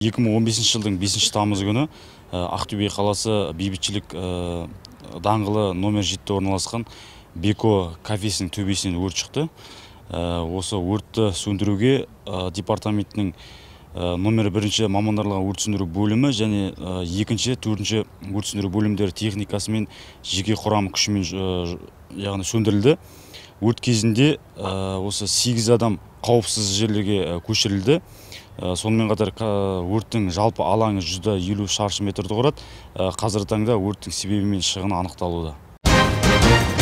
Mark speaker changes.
Speaker 1: екі мың он бесінші жылдың бесінші тамыз күні э, ақтөбе қаласы бейбітшілік э, даңғылы номер жетіде орналасқан беко кафесінің төбесінен өрт шықты э, осы өртті сөндіруге департаменттің номер бірінші мамандарлыған өрт сөндіру бөлімі және екінші төртінші өрт сөндіру бөлімдері техникасымен жеке құрам күшімен яғни сөндірілді өрт кезінде э, осы сегіз адам қауіпсіз жерлерге э, көшірілді э, сонымен қатар өрттің жалпы алаңы жүзде елу шаршы метрді құрады қазіргі таңда өрттің себебі мен шығыны анықталуда